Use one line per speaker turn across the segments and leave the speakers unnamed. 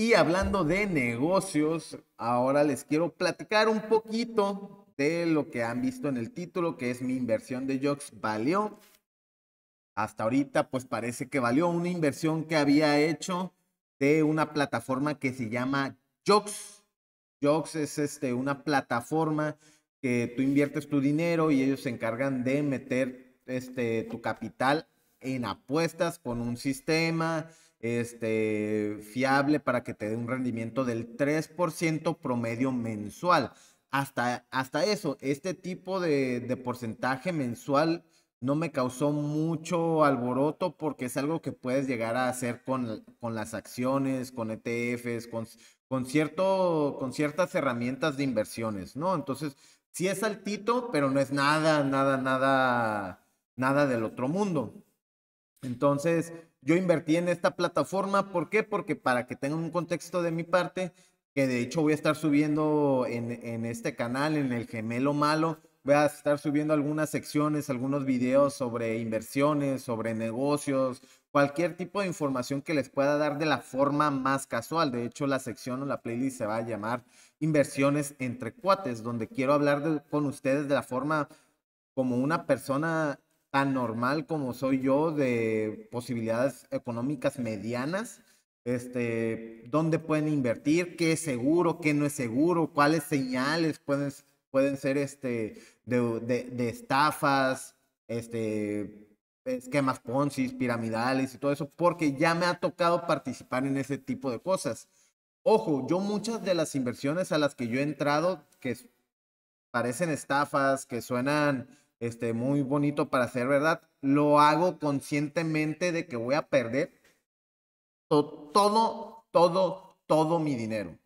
Y hablando de negocios, ahora les quiero platicar un poquito de lo que han visto en el título, que es mi inversión de Jox valió. Hasta ahorita, pues parece que valió una inversión que había hecho de una plataforma que se llama Jox. Jox es este, una plataforma que tú inviertes tu dinero y ellos se encargan de meter este, tu capital en apuestas con un sistema este, fiable para que te dé un rendimiento del 3% promedio mensual. Hasta, hasta eso, este tipo de, porcentaje mensual no me causó mucho alboroto porque es algo que puedes llegar a hacer con, con las acciones, con ETFs, con, con, cierto, con ciertas herramientas de inversiones, ¿no? Entonces, sí es altito, pero no es nada, nada, nada, nada del otro mundo. Entonces, yo invertí en esta plataforma. ¿Por qué? Porque para que tengan un contexto de mi parte, que de hecho voy a estar subiendo en, este canal, en el gemelo malo, voy a estar subiendo algunas secciones, algunos videos sobre inversiones, sobre negocios, cualquier tipo de información que les pueda dar de la forma más casual. De hecho, la sección o la playlist se va a llamar Inversiones entre cuates, donde quiero hablar con ustedes de la forma como una persona tan normal como soy yo, de posibilidades económicas medianas, este, dónde pueden invertir, qué es seguro, qué no es seguro, cuáles señales pueden, pueden ser este, de, de, estafas, este, esquemas Ponzi, piramidales y todo eso, porque ya me ha tocado participar en ese tipo de cosas. Ojo, yo muchas de las inversiones a las que yo he entrado, que parecen estafas, que suenan este, muy bonito para hacer, verdad. Lo hago conscientemente de que voy a perder todo, todo, todo mi dinero.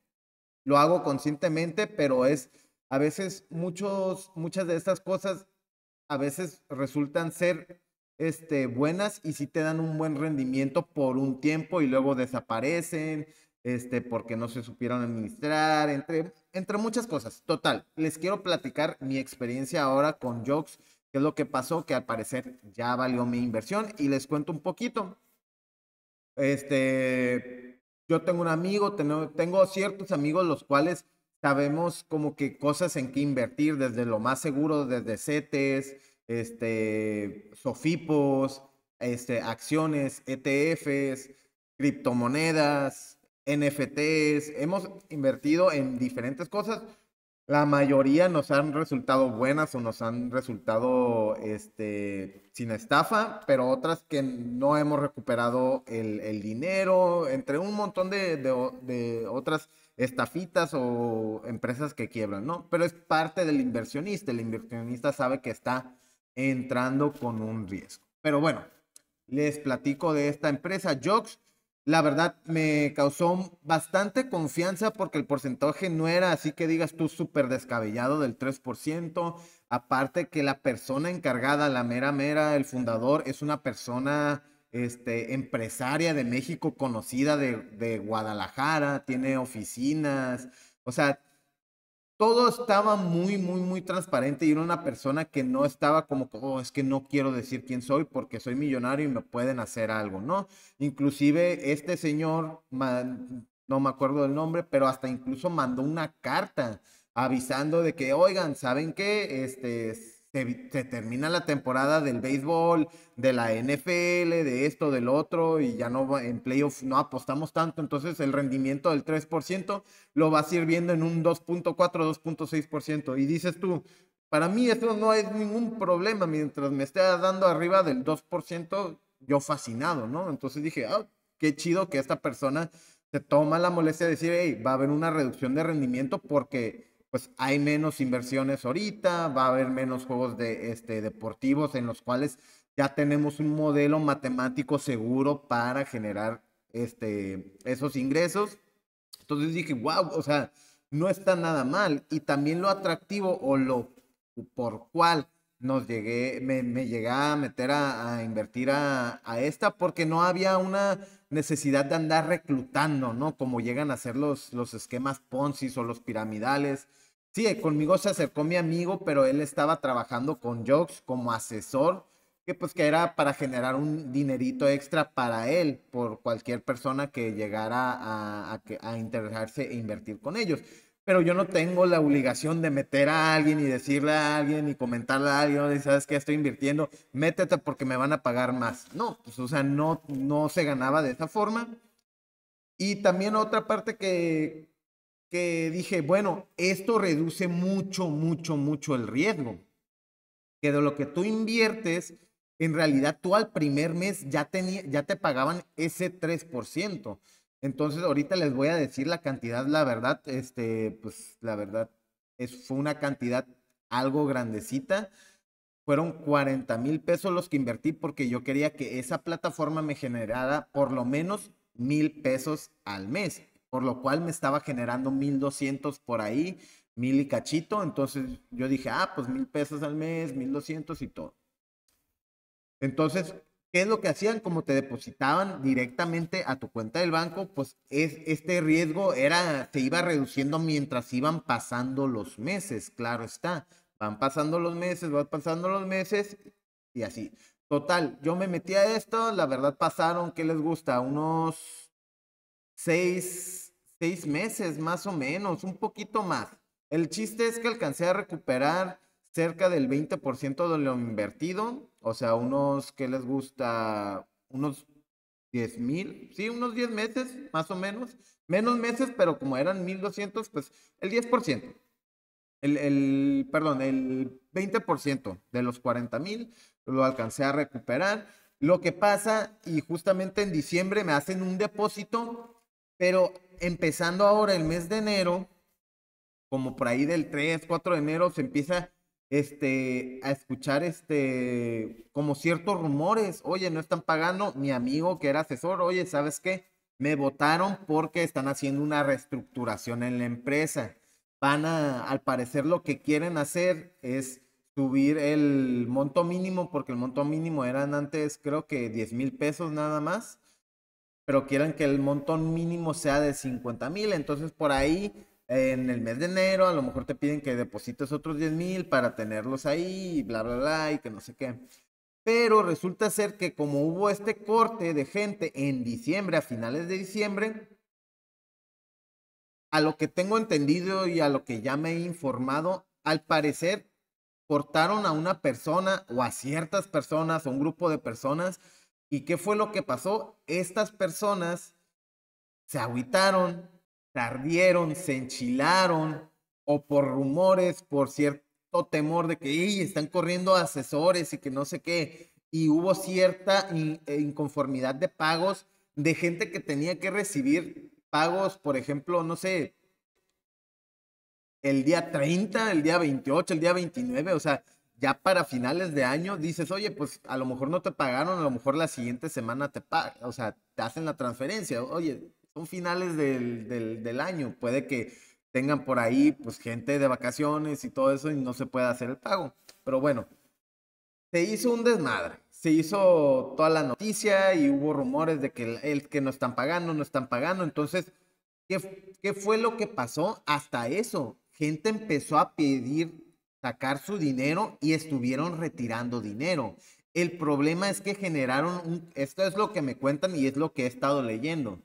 Lo hago conscientemente, pero es a veces muchos, muchas de estas cosas a veces resultan ser este, buenas y si te dan un buen rendimiento por un tiempo y luego desaparecen, este, porque no se supieron administrar, entre entre muchas cosas. Total, les quiero platicar mi experiencia ahora con Jokes, qué es lo que pasó, que al parecer ya valió mi inversión y les cuento un poquito. Este, yo tengo un amigo, tengo, ciertos amigos los cuales sabemos como que cosas en qué invertir, desde lo más seguro, desde CETES, este, SOFIPOS, este, acciones, ETFs, criptomonedas, NFTs, hemos invertido en diferentes cosas. La mayoría nos han resultado buenas o nos han resultado este, sin estafa, pero otras que no hemos recuperado el, dinero, entre un montón de, de, otras estafitas o empresas que quiebran, ¿no? Pero es parte del inversionista, el inversionista sabe que está entrando con un riesgo. Pero bueno, les platico de esta empresa, Jocks la verdad me causó bastante confianza porque el porcentaje no era así que digas tú súper descabellado del 3%. Aparte que la persona encargada, la mera mera, el fundador, es una persona este, empresaria de México conocida de, de Guadalajara, tiene oficinas. O sea, todo estaba muy, muy, muy transparente y era una persona que no estaba como, oh, es que no quiero decir quién soy porque soy millonario y me pueden hacer algo, ¿no? Inclusive este señor, no me acuerdo del nombre, pero hasta incluso mandó una carta avisando de que, oigan, ¿saben qué? Este, se, termina la temporada del béisbol, de la NFL, de esto, del otro, y ya no en playoff no apostamos tanto. Entonces el rendimiento del 3% lo vas a ir viendo en un 2.4, 2.6%. Y dices tú, para mí esto no es ningún problema. Mientras me esté dando arriba del 2%, yo fascinado, ¿no? Entonces dije, ah, qué chido que esta persona se toma la molestia de decir, hey, va a haber una reducción de rendimiento porque pues hay menos inversiones ahorita, va a haber menos juegos de, este, deportivos en los cuales ya tenemos un modelo matemático seguro para generar este, esos ingresos. Entonces dije, wow, o sea, no está nada mal. Y también lo atractivo o lo por cual nos llegué, me, me llegué a meter a, invertir a, a, esta porque no había una necesidad de andar reclutando, ¿no? Como llegan a ser los, los esquemas Ponzi o los piramidales Sí, eh, conmigo se acercó mi amigo, pero él estaba trabajando con Jokes como asesor, que pues que era para generar un dinerito extra para él, por cualquier persona que llegara a, a, interesarse e invertir con ellos. Pero yo no tengo la obligación de meter a alguien y decirle a alguien y comentarle a alguien, y sabes que estoy invirtiendo, métete porque me van a pagar más. No, pues o sea, no, no se ganaba de esa forma. Y también otra parte que, dije, bueno, esto reduce mucho, mucho, mucho el riesgo. Que de lo que tú inviertes, en realidad tú al primer mes ya, tenía, ya te pagaban ese 3%. Entonces ahorita les voy a decir la cantidad, la verdad, este, pues la verdad, es, fue una cantidad algo grandecita. Fueron 40 mil pesos los que invertí porque yo quería que esa plataforma me generara por lo menos mil pesos al mes por lo cual me estaba generando 1200 por ahí, mil y cachito. Entonces yo dije, ah, pues mil pesos al mes, 1200 y todo. Entonces, ¿qué es lo que hacían? Como te depositaban directamente a tu cuenta del banco, pues este riesgo era, se iba reduciendo mientras iban pasando los meses, claro está. Van pasando los meses, van pasando los meses y así. Total, yo me metí a esto, la verdad pasaron, ¿qué les gusta? Unos seis, seis meses más o menos, un poquito más. El chiste es que alcancé a recuperar cerca del 20% de lo invertido, o sea, unos que les gusta, unos 10 mil, sí, unos 10 meses más o menos, menos meses, pero como eran 1200, pues el 10%. El, el, perdón, el 20% de los 40 mil lo alcancé a recuperar. Lo que pasa, y justamente en diciembre me hacen un depósito pero empezando ahora el mes de enero, como por ahí del 3, 4 de enero, se empieza este, a escuchar este, como ciertos rumores, oye, no están pagando, mi amigo que era asesor, oye, ¿sabes qué? Me votaron porque están haciendo una reestructuración en la empresa. Van a, al parecer lo que quieren hacer es subir el monto mínimo, porque el monto mínimo eran antes creo que 10 mil pesos nada más pero quieran que el montón mínimo sea de 50 mil. Entonces, por ahí, en el mes de enero, a lo mejor te piden que deposites otros 10 mil para tenerlos ahí, bla, bla, bla, y que no sé qué. Pero resulta ser que como hubo este corte de gente en diciembre, a finales de diciembre, a lo que tengo entendido y a lo que ya me he informado, al parecer cortaron a una persona o a ciertas personas, o un grupo de personas ¿Y qué fue lo que pasó? Estas personas se agüitaron, tardieron, se enchilaron, o por rumores, por cierto temor de que están corriendo asesores y que no sé qué, y hubo cierta eh, inconformidad de pagos de gente que tenía que recibir pagos, por ejemplo, no sé, el día 30, el día 28, el día 29, o sea, ya para finales de año dices, oye, pues a lo mejor no te pagaron, a lo mejor la siguiente semana te pagan, o sea, te hacen la transferencia, oye, son finales del, año, puede que tengan por ahí pues gente de vacaciones y todo eso y no se pueda hacer el pago, pero bueno, se hizo un desmadre, se hizo toda la noticia y hubo rumores de que, el, que no están pagando, no están pagando, entonces, ¿qué, ¿qué fue lo que pasó hasta eso? Gente empezó a pedir sacar su dinero y estuvieron retirando dinero. El problema es que generaron, un, esto es lo que me cuentan y es lo que he estado leyendo.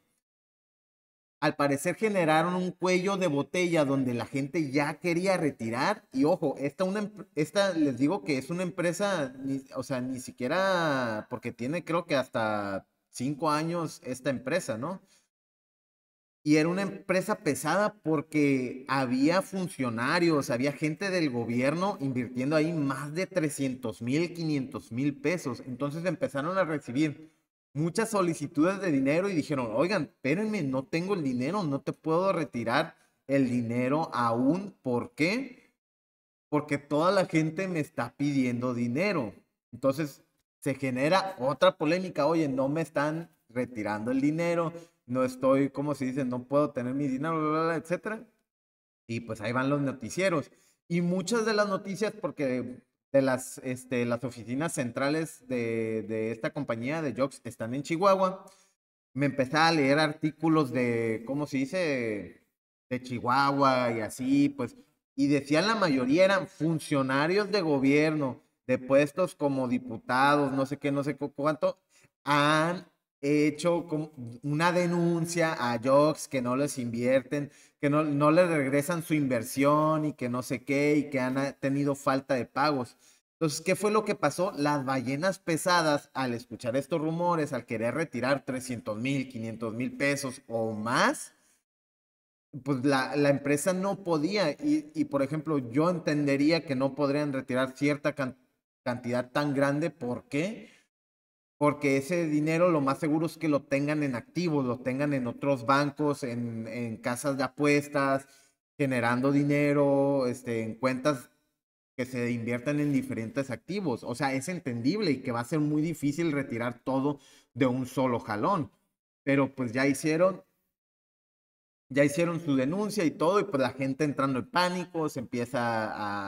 Al parecer generaron un cuello de botella donde la gente ya quería retirar y ojo, esta, una, esta les digo que es una empresa, o sea, ni siquiera, porque tiene creo que hasta cinco años esta empresa, ¿no? y era una empresa pesada porque había funcionarios, había gente del gobierno invirtiendo ahí más de 300 mil, 500 mil pesos. Entonces empezaron a recibir muchas solicitudes de dinero y dijeron, oigan, espérenme, no tengo el dinero, no te puedo retirar el dinero aún. ¿Por qué? Porque toda la gente me está pidiendo dinero. Entonces se genera otra polémica, oye, no me están retirando el dinero, no estoy, como se dice, no puedo tener mi dinero, etcétera. Y pues ahí van los noticieros. Y muchas de las noticias, porque de las, este, las oficinas centrales de, esta compañía de Jobs están en Chihuahua, me empecé a leer artículos de, ¿cómo se dice? De Chihuahua y así, pues. Y decían la mayoría eran funcionarios de gobierno, de puestos como diputados, no sé qué, no sé cuánto, han he hecho una denuncia a Jocks que no les invierten, que no, no les regresan su inversión y que no sé qué, y que han tenido falta de pagos. Entonces, ¿qué fue lo que pasó? Las ballenas pesadas, al escuchar estos rumores, al querer retirar 300 mil, 500 mil pesos o más, pues la, la empresa no podía. Y, y, por ejemplo, yo entendería que no podrían retirar cierta cantidad tan grande. ¿Por qué? porque ese dinero lo más seguro es que lo tengan en activos, lo tengan en otros bancos, en, casas de apuestas, generando dinero, este, en cuentas que se inviertan en diferentes activos. O sea, es entendible y que va a ser muy difícil retirar todo de un solo jalón. Pero pues ya hicieron, ya hicieron su denuncia y todo, y pues la gente entrando en pánico, se empieza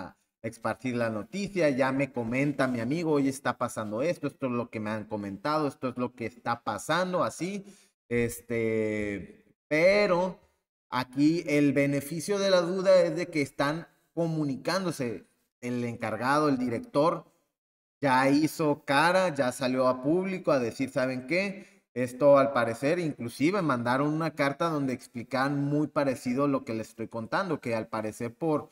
a, expartir la noticia, ya me comenta mi amigo, hoy está pasando esto, esto es lo que me han comentado, esto es lo que está pasando, así, este, pero aquí el beneficio de la duda es de que están comunicándose, el encargado, el director, ya hizo cara, ya salió a público a decir, ¿saben qué? Esto al parecer, inclusive mandaron una carta donde explican muy parecido lo que les estoy contando, que al parecer por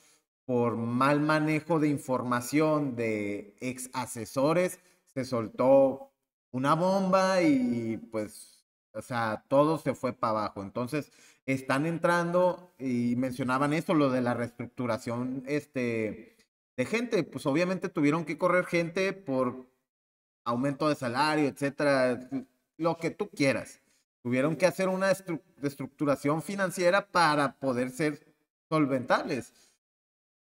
por mal manejo de información de ex asesores, se soltó una bomba y pues, o sea, todo se fue para abajo. Entonces, están entrando y mencionaban esto, lo de la reestructuración este, de gente. Pues obviamente tuvieron que correr gente por aumento de salario, etcétera, lo que tú quieras. Tuvieron que hacer una reestructuración financiera para poder ser solventables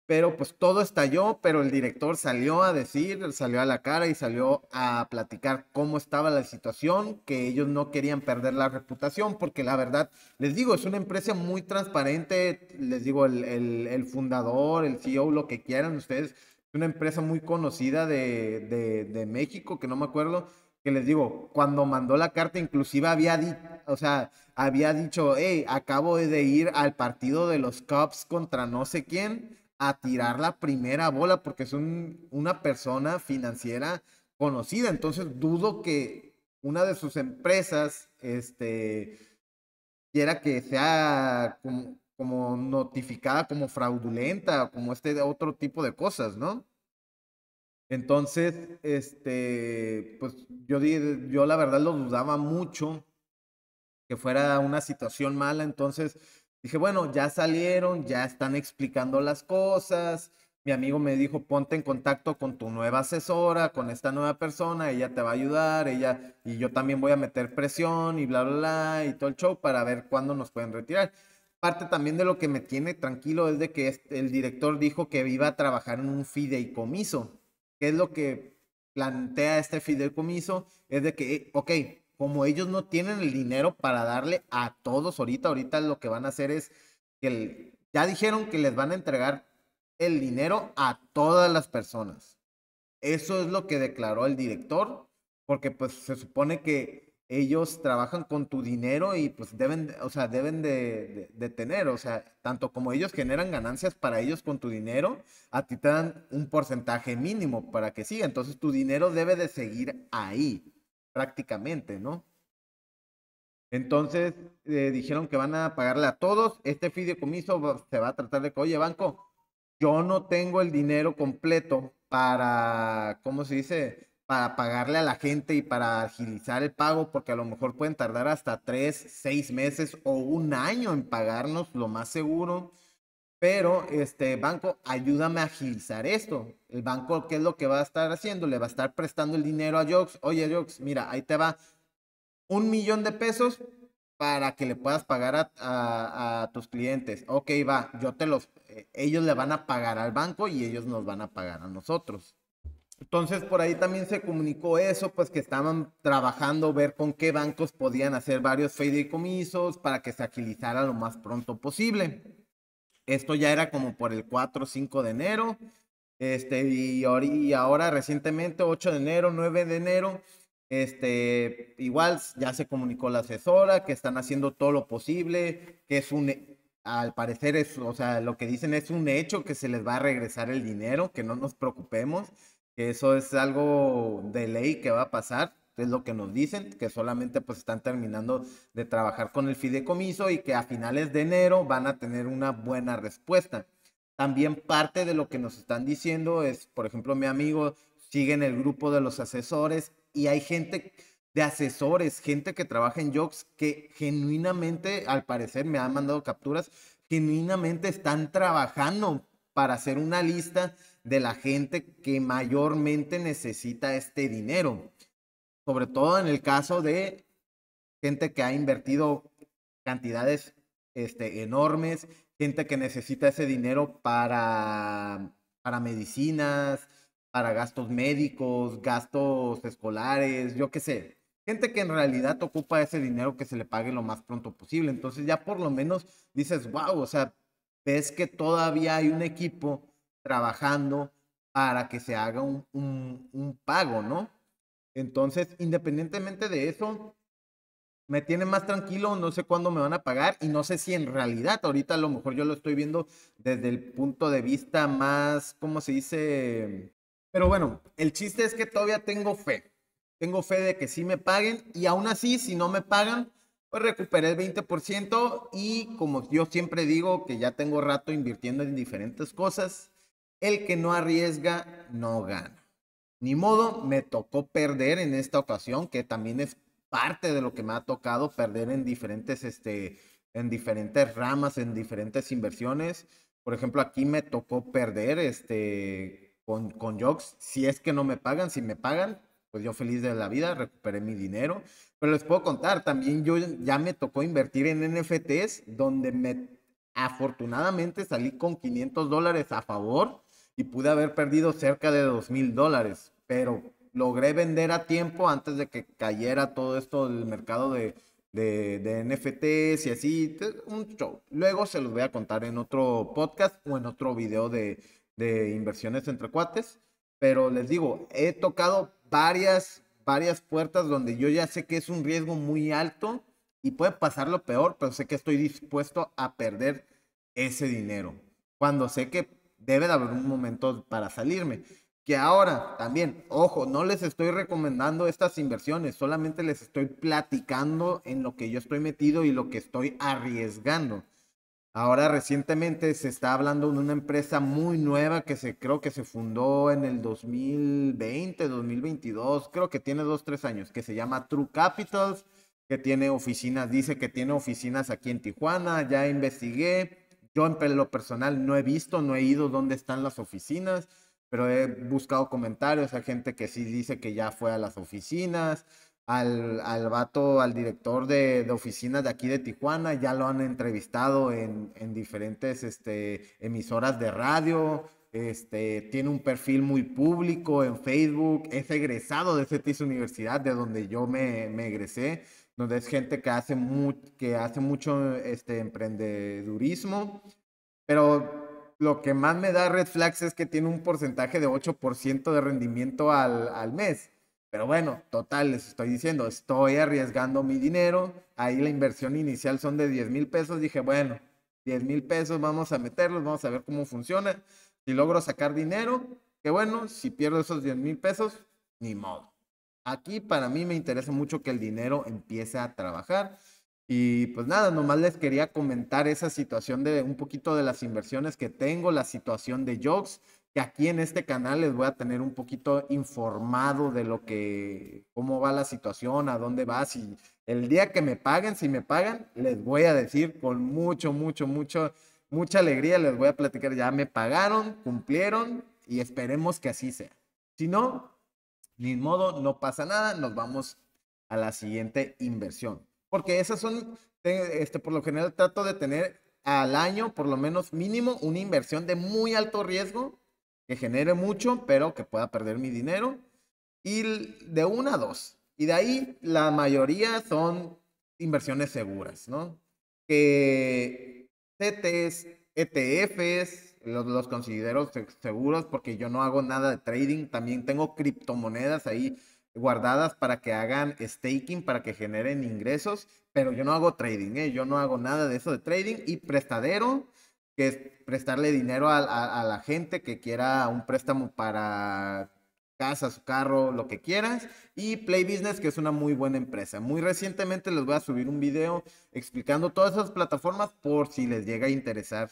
pero pues todo estalló, pero el director salió a decir, salió a la cara y salió a platicar cómo estaba la situación, que ellos no querían perder la reputación, porque la verdad, les digo, es una empresa muy transparente, les digo, el, fundador, el CEO, lo que quieran ustedes, es una empresa muy conocida de, México, que no me acuerdo, que les digo, cuando mandó la carta, inclusive había dicho, o sea, había dicho, hey, acabo de ir al partido de los Cubs contra no sé quién a tirar la primera bola porque es un, una persona financiera conocida. Entonces dudo que una de sus empresas este, quiera que sea como, notificada como fraudulenta, como este otro tipo de cosas, ¿no? Entonces, este, pues yo, yo la verdad lo dudaba mucho que fuera una situación mala, entonces Dije, bueno, ya salieron, ya están explicando las cosas. Mi amigo me dijo, ponte en contacto con tu nueva asesora, con esta nueva persona, ella te va a ayudar, ella y yo también voy a meter presión y bla, bla, bla, y todo el show para ver cuándo nos pueden retirar. Parte también de lo que me tiene tranquilo es de que el director dijo que iba a trabajar en un fideicomiso. ¿Qué es lo que plantea este fideicomiso? Es de que, ok, como ellos no tienen el dinero para darle a todos ahorita, ahorita lo que van a hacer es que ya dijeron que les van a entregar el dinero a todas las personas. Eso es lo que declaró el director, porque pues se supone que ellos trabajan con tu dinero y pues deben, o sea, deben de, tener, o sea, tanto como ellos generan ganancias para ellos con tu dinero, a ti te dan un porcentaje mínimo para que siga, entonces tu dinero debe de seguir ahí prácticamente, ¿no? Entonces eh, dijeron que van a pagarle a todos. Este fideicomiso se va a tratar de que, oye, banco, yo no tengo el dinero completo para, ¿cómo se dice? Para pagarle a la gente y para agilizar el pago, porque a lo mejor pueden tardar hasta tres, seis meses o un año en pagarnos, lo más seguro. Pero, este banco, ayúdame a agilizar esto. El banco, ¿qué es lo que va a estar haciendo? Le va a estar prestando el dinero a Jox. Oye, Jox, mira, ahí te va un millón de pesos para que le puedas pagar a, tus clientes. Ok, va, yo te los, eh, ellos le van a pagar al banco y ellos nos van a pagar a nosotros. Entonces, por ahí también se comunicó eso, pues que estaban trabajando, ver con qué bancos podían hacer varios fideicomisos para que se agilizara lo más pronto posible. Esto ya era como por el 4 o 5 de enero. Este, y, ahora, recientemente, 8 de enero, 9 de enero, este, igual ya se comunicó la asesora que están haciendo todo lo posible, que es un, al parecer es, o sea, lo que dicen es un hecho que se les va a regresar el dinero, que no nos preocupemos, que eso es algo de ley que va a pasar es lo que nos dicen, que solamente pues están terminando de trabajar con el fideicomiso y que a finales de enero van a tener una buena respuesta. También parte de lo que nos están diciendo es, por ejemplo, mi amigo sigue en el grupo de los asesores y hay gente de asesores, gente que trabaja en Jobs que genuinamente, al parecer me han mandado capturas, genuinamente están trabajando para hacer una lista de la gente que mayormente necesita este dinero sobre todo en el caso de gente que ha invertido cantidades este, enormes, gente que necesita ese dinero para, para medicinas, para gastos médicos, gastos escolares, yo qué sé. Gente que en realidad ocupa ese dinero que se le pague lo más pronto posible. Entonces ya por lo menos dices, wow, o sea, ves que todavía hay un equipo trabajando para que se haga un pago, ¿no? Entonces, independientemente de eso, me tiene más tranquilo, no sé cuándo me van a pagar y no sé si en realidad, ahorita a lo mejor yo lo estoy viendo desde el punto de vista más, ¿cómo se dice? Pero bueno, el chiste es que todavía tengo fe. Tengo fe de que sí me paguen y aún así, si no me pagan, pues recuperé el 20% y como yo siempre digo que ya tengo rato invirtiendo en diferentes cosas, el que no arriesga no gana. Ni modo, me tocó perder en esta ocasión, que también es parte de lo que me ha tocado perder en diferentes, este, en diferentes ramas, en diferentes inversiones. Por ejemplo, aquí me tocó perder este, con, con Jocks. Si es que no me pagan, si me pagan, pues yo feliz de la vida, recuperé mi dinero. Pero les puedo contar, también yo ya me tocó invertir en NFTs, donde me afortunadamente salí con 500 dólares a favor y pude haber perdido cerca de 2 mil dólares pero logré vender a tiempo antes de que cayera todo esto del mercado de, de, NFTs y así, un show. Luego se los voy a contar en otro podcast o en otro video de, de inversiones entre cuates, pero les digo, he tocado varias, varias puertas donde yo ya sé que es un riesgo muy alto y puede pasar lo peor, pero sé que estoy dispuesto a perder ese dinero. Cuando sé que debe de haber un momento para salirme. Que ahora, también, ojo, no les estoy recomendando estas inversiones, solamente les estoy platicando en lo que yo estoy metido y lo que estoy arriesgando. Ahora recientemente se está hablando de una empresa muy nueva que se creo que se fundó en el 2020, 2022, creo que tiene dos, tres años, que se llama True Capitals, que tiene oficinas, dice que tiene oficinas aquí en Tijuana, ya investigué, yo en lo personal no he visto, no he ido dónde están las oficinas pero he buscado comentarios a gente que sí dice que ya fue a las oficinas, al, al vato, al director de, oficinas de aquí de Tijuana, ya lo han entrevistado en, diferentes este, emisoras de radio, este, tiene un perfil muy público en Facebook, es egresado de CETIS Universidad, de donde yo me, me egresé, donde es gente que hace, mu que hace mucho este, emprendedurismo, pero lo que más me da red flags es que tiene un porcentaje de 8% de rendimiento al, mes. Pero bueno, total, les estoy diciendo, estoy arriesgando mi dinero. Ahí la inversión inicial son de 10 mil pesos. Dije, bueno, 10 mil pesos vamos a meterlos, vamos a ver cómo funciona. Si logro sacar dinero, que bueno, si pierdo esos 10 mil pesos, ni modo. Aquí para mí me interesa mucho que el dinero empiece a trabajar y pues nada, nomás les quería comentar esa situación de un poquito de las inversiones que tengo, la situación de Jobs, que aquí en este canal les voy a tener un poquito informado de lo que, cómo va la situación, a dónde va, si el día que me paguen, si me pagan, les voy a decir con mucho, mucho, mucho, mucha alegría, les voy a platicar, ya me pagaron, cumplieron y esperemos que así sea. Si no, ni modo, no pasa nada, nos vamos a la siguiente inversión. Porque esas son, este, por lo general trato de tener al año, por lo menos mínimo, una inversión de muy alto riesgo, que genere mucho, pero que pueda perder mi dinero. Y de una a dos. Y de ahí la mayoría son inversiones seguras, ¿no? Que CETES, ETFs, los, los considero seguros porque yo no hago nada de trading. También tengo criptomonedas ahí guardadas para que hagan staking, para que generen ingresos, pero yo no hago trading, ¿eh? yo no hago nada de eso de trading y prestadero, que es prestarle dinero a, la gente que quiera un préstamo para casa, su carro, lo que quieras. Y Play Business, que es una muy buena empresa. Muy recientemente les voy a subir un video explicando todas esas plataformas por si les llega a interesar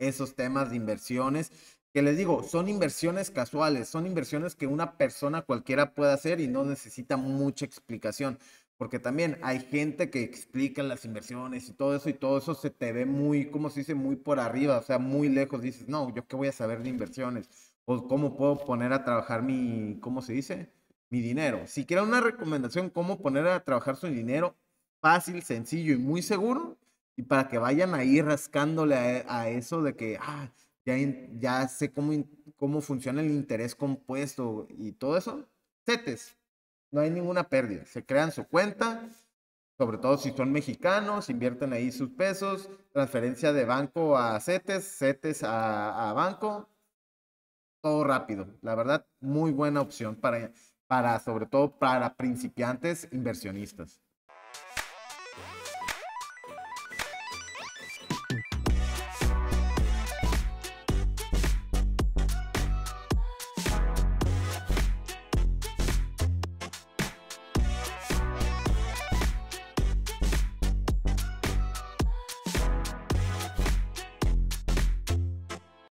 esos temas de inversiones que les digo, son inversiones casuales, son inversiones que una persona cualquiera puede hacer y no necesita mucha explicación, porque también hay gente que explica las inversiones y todo eso y todo eso se te ve muy, como se dice, muy por arriba, o sea, muy lejos, dices, no, yo qué voy a saber de inversiones, o cómo puedo poner a trabajar mi, ¿cómo se dice? Mi dinero. Si quieren una recomendación, cómo poner a trabajar su dinero fácil, sencillo y muy seguro, y para que vayan ahí rascándole a, a eso de que, ah, ya, ya sé cómo, funciona el interés compuesto y todo eso, CETES, no hay ninguna pérdida, se crean su cuenta, sobre todo si son mexicanos, invierten ahí sus pesos, transferencia de banco a CETES, CETES a, banco, todo rápido. La verdad, muy buena opción para, sobre todo para principiantes inversionistas.